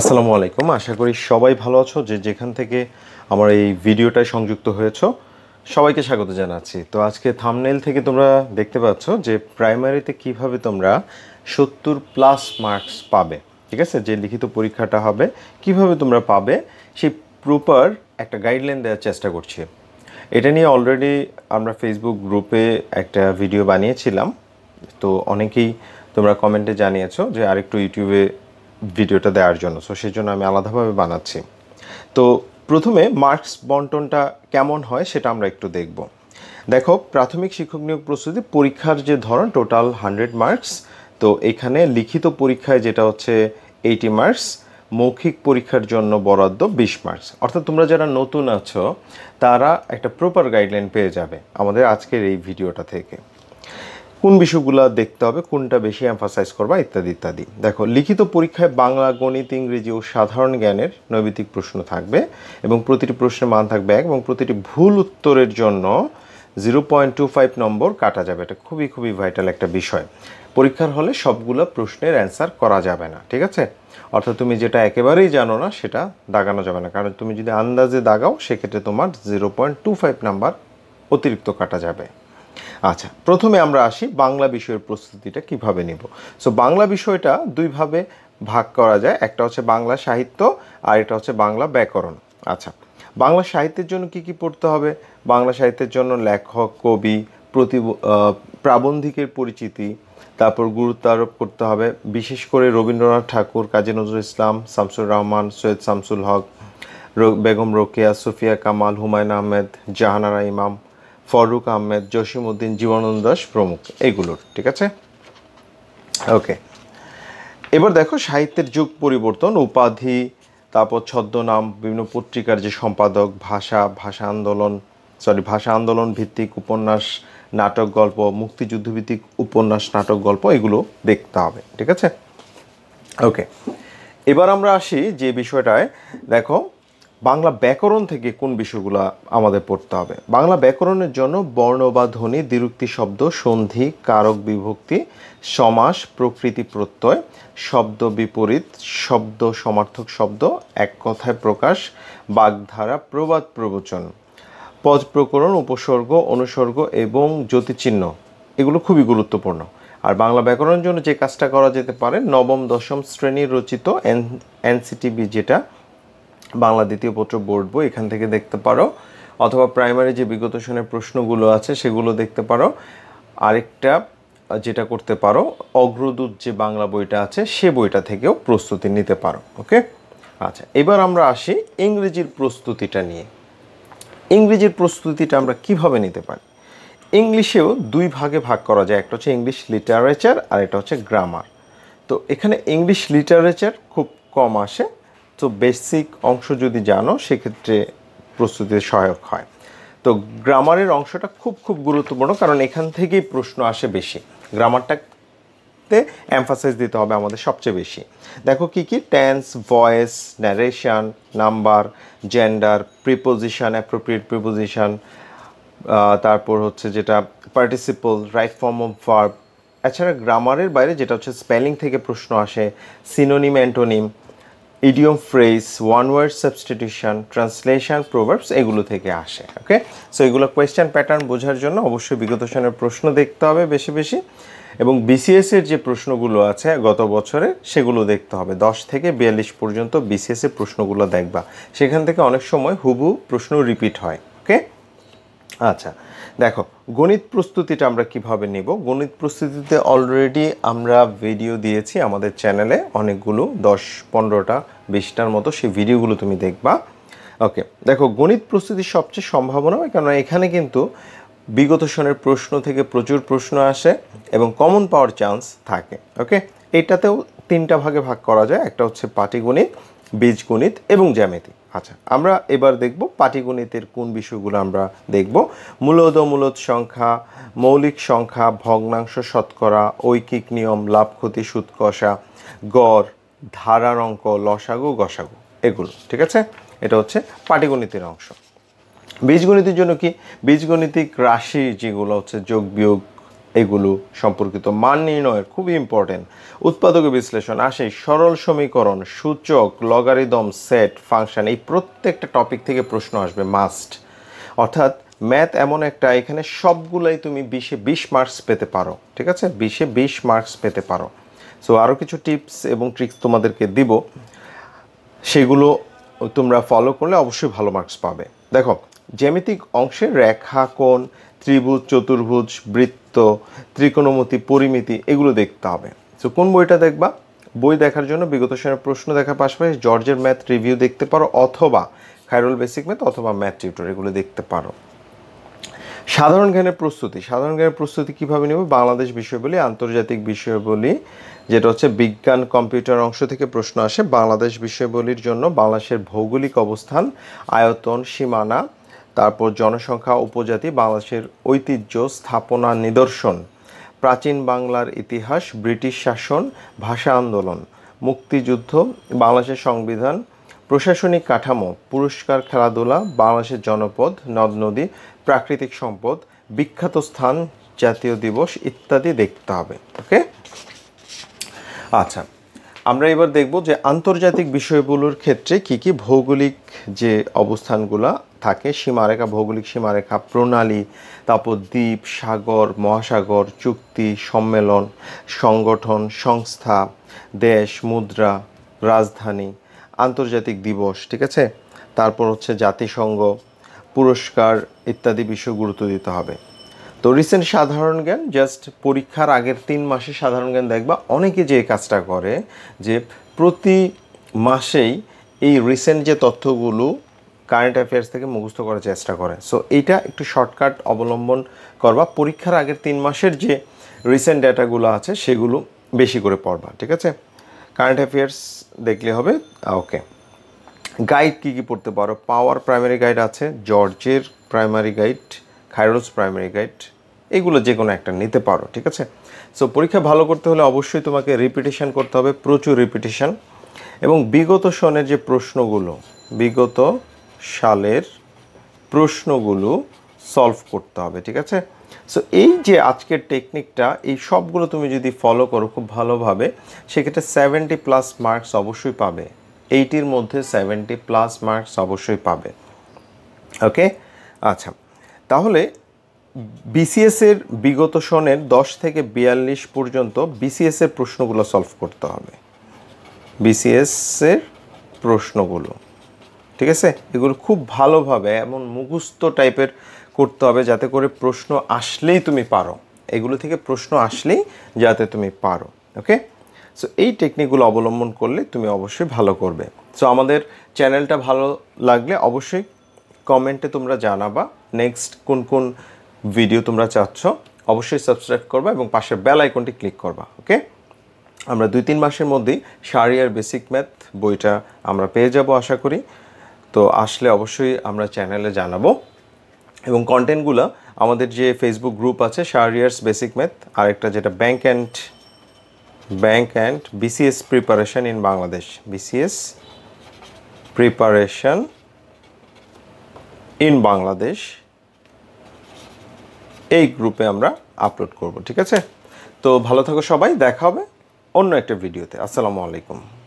আসসালামু আলাইকুম আশা করি সবাই ভালো আছো যে যেখান থেকে আমার এই ভিডিওটায় সংযুক্ত হয়েছো সবাইকে স্বাগত জানাচ্ছি তো আজকে থামনেল থেকে তোমরা দেখতে পাচ্ছ যে প্রাইমারিতে কিভাবে তোমরা সত্তর প্লাস মার্কস পাবে ঠিক আছে যে লিখিত পরীক্ষাটা হবে কিভাবে তোমরা পাবে সেই প্রপার একটা গাইডলাইন দেওয়ার চেষ্টা করছি এটা নিয়ে অলরেডি আমরা ফেসবুক গ্রুপে একটা ভিডিও বানিয়েছিলাম তো অনেকেই তোমরা কমেন্টে জানিয়েছো যে আরেকটু ইউটিউবে ভিডিওটা দেওয়ার জন্য সো সেই জন্য আমি আলাদাভাবে বানাচ্ছি তো প্রথমে মার্কস বন্টনটা কেমন হয় সেটা আমরা একটু দেখব দেখো প্রাথমিক শিক্ষক নিয়োগ প্রস্তুতি পরীক্ষার যে ধরন টোটাল হান্ড্রেড মার্কস তো এখানে লিখিত পরীক্ষায় যেটা হচ্ছে এইটি মার্কস মৌখিক পরীক্ষার জন্য বরাদ্দ বিশ মার্কস অর্থাৎ তোমরা যারা নতুন আছো তারা একটা প্রপার গাইডলাইন পেয়ে যাবে আমাদের আজকের এই ভিডিওটা থেকে কোন বিষয়গুলো দেখতে হবে কোনটা বেশি এমফাসাইজ করবা ইত্যাদি ইত্যাদি দেখো লিখিত পরীক্ষায় বাংলা গণিত ইংরেজি ও সাধারণ জ্ঞানের নৈবিত্তিক প্রশ্ন থাকবে এবং প্রতিটি প্রশ্নের মান থাকবে এক এবং প্রতিটি ভুল উত্তরের জন্য zero point two five number কাটা যাবে এটা খুবই খুবই ভাইটাল একটা বিষয় পরীক্ষার হলে সবগুলো প্রশ্নের অ্যান্সার করা যাবে না ঠিক আছে অর্থাৎ তুমি যেটা একেবারেই জানো না সেটা দাগানো যাবে না কারণ তুমি যদি আন্দাজে দাগাও সেক্ষেত্রে তোমার zero point two five number অতিরিক্ত কাটা যাবে আচ্ছা প্রথমে আমরা আসি বাংলা বিষয়ের প্রস্তুতিটা কিভাবে নেব সো বাংলা বিষয়টা দুইভাবে ভাগ করা যায় একটা হচ্ছে বাংলা সাহিত্য আর এটা হচ্ছে বাংলা ব্যাকরণ আচ্ছা বাংলা সাহিত্যের জন্য কি কি পড়তে হবে বাংলা সাহিত্যের জন্য লেখক কবি প্রতি প্রাবন্ধিকের পরিচিতি তারপর গুরুত্ব আরোপ করতে হবে বিশেষ করে রবীন্দ্রনাথ ঠাকুর কাজী নজরুল ইসলাম শামসুর রহমান সৈয়দ শামসুল হক বেগম রোকেয়া সুফিয়া কামাল হুমায়ুন আহমেদ জাহানারা ইমাম ফরুক আহমেদ জসিমউদ্দিন জীবনানন্দ দাস প্রমুখ এগুলোর ঠিক আছে ওকে এবার দেখো সাহিত্যের যুগ পরিবর্তন উপাধি তারপর ছদ্মনাম বিভিন্ন পত্রিকার যে সম্পাদক ভাষা ভাষা আন্দোলন সরি ভাষা আন্দোলন ভিত্তিক উপন্যাস নাটক গল্প মুক্তিযুদ্ধভিত্তিক উপন্যাস নাটক গল্প এগুলো দেখতে হবে ঠিক আছে ওকে এবার আমরা আসি যে বিষয়টায় দেখো বাংলা ব্যাকরণ থেকে কোন বিষয়গুলো আমাদের পড়তে হবে বাংলা ব্যাকরণের জন্য বর্ণ বা ধ্বনি দ্বিরুক্তি শব্দ সন্ধি কারক বিভক্তি সমাস প্রকৃতি প্রত্যয় শব্দ বিপরীত শব্দ সমার্থক শব্দ এক কথায় প্রকাশ বাগধারা প্রবাদ প্রবচন পদ প্রকরণ উপসর্গ অনুসর্গ এবং জ্যোতিচিহ্ন এগুলো খুবই গুরুত্বপূর্ণ আর বাংলা ব্যাকরণের জন্য যে কাজটা করা যেতে পারে নবম দশম শ্রেণীর রচিত এন এনসিটিভি যেটা বাংলা দ্বিতীয় পত্র বোর্ড এখান থেকে দেখতে পারো অথবা প্রাইমারি যে বিগত সনের প্রশ্নগুলো আছে সেগুলো দেখতে পারো আরেকটা যেটা করতে পারো অগ্রদূত যে বাংলা বইটা আছে সে বইটা থেকেও প্রস্তুতি নিতে পারো ওকে আচ্ছা এবার আমরা আসি ইংরেজির প্রস্তুতিটা নিয়ে ইংরেজির প্রস্তুতিটা আমরা কিভাবে নিতে পারি ইংলিশেও দুই ভাগে ভাগ করা যায় একটা হচ্ছে ইংলিশ লিটারেচার আর এটা হচ্ছে গ্রামার তো এখানে ইংলিশ লিটারেচার খুব কম আসে তো বেসিক অংশ যদি জানো সেক্ষেত্রে প্রস্তুতিতে সহায়ক হয় তো গ্রামারের অংশটা খুব খুব গুরুত্বপূর্ণ কারণ এখান থেকেই প্রশ্ন আসে বেশি গ্রামারটাতে অ্যাম্ফাসাইজ দিতে হবে আমাদের সবচেয়ে বেশি দেখো কি কি tense voice narration number gender preposition appropriate preposition তারপর হচ্ছে যেটা participle right form of verb এছাড়া গ্রামারের বাইরে যেটা হচ্ছে স্পেলিং থেকে প্রশ্ন আসে synonym antonym idiom phrase one word substitution translation proverbs এগুলো থেকে আসে ওকে সো এগুলো কোয়েশ্চেন প্যাটার্ন বোঝার জন্য অবশ্যই বিগত সনের প্রশ্ন দেখতে হবে বেশি বেশি এবং বিসিএসের যে প্রশ্নগুলো আছে গত বছরে সেগুলো দেখতে হবে দশ থেকে বিয়াল্লিশ পর্যন্ত বিসিএসের প্রশ্নগুলো দেখবা সেখান থেকে অনেক সময় হুবু প্রশ্ন রিপিট হয় ওকে আচ্ছা দেখো গণিত প্রস্তুতিটা আমরা কিভাবে নেব গণিত প্রস্তুতিতে অলরেডি আমরা ভিডিও দিয়েছি আমাদের চ্যানেলে অনেকগুলো দশ পনেরোটা বিশটার মতো সেই ভিডিওগুলো তুমি দেখবা ওকে দেখো গণিত প্রস্তুতির সবচেয়ে সম্ভাবনা কেননা এখানে কিন্তু বিগত সনের প্রশ্ন থেকে প্রচুর প্রশ্ন আসে এবং কমন পাওয়ার চান্স থাকে ওকে এটাতেও তিনটা ভাগে ভাগ করা যায় একটা হচ্ছে পাটিগণিত বীজগণিত এবং জ্যামিতি আচ্ছা আমরা এবার দেখব পাটিগণিতের কোন বিষয়গুলো আমরা দেখব মূলত মূলত সংখ্যা মৌলিক সংখ্যা ভগ্নাংশ শতকরা ঐকিক নিয়ম লাভ ক্ষতি সুদ কষা গড় ধারার অঙ্ক লসাগু গসাগু এগুলো ঠিক আছে এটা হচ্ছে পাটিগণিতের অংশ বীজগণিতের জন্য কি বীজগণিতিক রাশি যেগুলো হচ্ছে যোগ বিয়োগ এগুলো সম্পর্কিত মান নির্ণয়ের খুবই ইম্পর্টেন্ট উৎপাদক বিশ্লেষণ আসে সরল সমীকরণ সূচক লগারিদম সেট ফাংশন এই প্রত্যেকটা টপিক থেকে প্রশ্ন আসবে মাস্ট অর্থাৎ ম্যাথ এমন একটা এখানে সবগুলাই তুমি বিশে বিশ মার্কস পেতে পারো ঠিক আছে বিশে বিশ মার্কস পেতে পারো সো আরও কিছু টিপস এবং ট্রিক্স তোমাদেরকে দিব সেগুলো তোমরা ফলো করলে অবশ্যই ভালো মার্কস পাবে দেখো জ্যামিতিক অংশে রেখা কোণ ত্রিভুজ চতুর্ভুজ বৃত্ত ত্রিকোণমতি পরিমিতি এগুলো দেখতে হবে তো কোন বইটা দেখবা বই দেখার জন্য বিগত সময়ের প্রশ্ন দেখার পাশাপাশি জর্জের ম্যাথ রিভিউ দেখতে পারো অথবা খাইরোল বেসিক ম্যাথ অথবা ম্যাথ টিউটর এগুলো দেখতে পারো সাধারণ জ্ঞানের প্রস্তুতি সাধারণ জ্ঞানের প্রস্তুতি কীভাবে নেব বাংলাদেশ বিষয়বলী আন্তর্জাতিক বিষয়বলী যেটা হচ্ছে বিজ্ঞান কম্পিউটার অংশ থেকে প্রশ্ন আসে বাংলাদেশ বিষয়বলীর জন্য বাংলাদেশের ভৌগোলিক অবস্থান আয়তন সীমানা তারপর জনসংখ্যা উপজাতি বাংলাদেশের ঐতিহ্য স্থাপনা নিদর্শন প্রাচীন বাংলার ইতিহাস ব্রিটিশ শাসন ভাষা আন্দোলন মুক্তিযুদ্ধ বাংলাদেশের সংবিধান প্রশাসনিক কাঠামো পুরস্কার খেলাধুলা বাংলাদেশের জনপদ নদ নদী প্রাকৃতিক সম্পদ বিখ্যাত স্থান জাতীয় দিবস ইত্যাদি দেখতে হবে ওকে আচ্ছা আমরা এবার দেখব যে আন্তর্জাতিক বিষয়গুলোর ক্ষেত্রে কি কি ভৌগোলিক যে অবস্থানগুলো থাকে সীমারেখা ভৌগোলিক সীমারেখা প্রণালী তারপর দ্বীপ সাগর মহাসাগর চুক্তি সম্মেলন সংগঠন সংস্থা দেশ মুদ্রা রাজধানী আন্তর্জাতিক দিবস ঠিক আছে তারপর হচ্ছে জাতিসংঘ পুরস্কার ইত্যাদি বিষয়ে গুরুত্ব দিতে হবে তো রিসেন্ট সাধারণ জ্ঞান জাস্ট পরীক্ষার আগের তিন মাসে সাধারণ জ্ঞান দেখবা অনেকে যে কাজটা করে যে প্রতি মাসেই এই রিসেন্ট যে তথ্যগুলো কারেন্ট অ্যাফেয়ার্স থেকে মুখস্থ করার চেষ্টা করে সো এইটা একটু শর্টকাট অবলম্বন করবা পরীক্ষার আগের তিন মাসের যে রিসেন্ট ডেটাগুলো আছে সেগুলো বেশি করে পড়বা ঠিক আছে কারেন্ট অ্যাফেয়ার্স দেখলে হবে ওকে গাইড কী কী পড়তে পারো পাওয়ার প্রাইমারি গাইড আছে জর্জের প্রাইমারি গাইড খাইরোস প্রাইমারি গাইড এগুলো যে কোনো একটা নিতে পারো ঠিক আছে সো পরীক্ষা ভালো করতে হলে অবশ্যই তোমাকে রিপিটেশন করতে হবে প্রচুর রিপিটেশন এবং বিগত শনের যে প্রশ্নগুলো বিগত সালের প্রশ্নগুলো সলভ করতে হবে ঠিক আছে সো এই যে আজকের টেকনিকটা এই সবগুলো তুমি যদি ফলো করো খুব ভালোভাবে সেক্ষেত্রে সেভেন্টি প্লাস মার্কস অবশ্যই পাবে এইটির মধ্যে সেভেন্টি প্লাস মার্কস অবশ্যই পাবে ওকে আচ্ছা তাহলে বিসিএসের বিগত সনের দশ থেকে বিয়াল্লিশ পর্যন্ত বিসিএসের প্রশ্নগুলো সলভ করতে হবে বিসিএসের প্রশ্নগুলো ঠিক আছে এগুলো খুব ভালোভাবে এমন মুখস্থ টাইপের করতে হবে যাতে করে প্রশ্ন আসলেই তুমি পারো এগুলো থেকে প্রশ্ন আসলেই যাতে তুমি পারো ওকে সো এই টেকনিকগুলো অবলম্বন করলে তুমি অবশ্যই ভালো করবে সো আমাদের চ্যানেলটা ভালো লাগলে অবশ্যই কমেন্টে তোমরা জানাবা নেক্সট কোন কোন ভিডিও তোমরা চাচ্ছ অবশ্যই সাবস্ক্রাইব করবা এবং পাশের বেল আইকনটি ক্লিক করবা ওকে আমরা দুই তিন মাসের মধ্যেই সারিয়ার আর বেসিক ম্যাথ বইটা আমরা পেয়ে যাব আশা করি তো আসলে অবশ্যই আমরা চ্যানেলে জানাবো এবং কন্টেন্টগুলো আমাদের যে ফেসবুক গ্রুপ আছে ইয়ার্স বেসিক ম্যাথ আর একটা যেটা bank and bank and BCS preparation in Bangladesh BCS preparation in Bangladesh এই গ্রুপে আমরা আপলোড করব ঠিক আছে তো ভালো থাকো সবাই দেখা হবে অন্য একটা ভিডিওতে আসসালামু আলাইকুম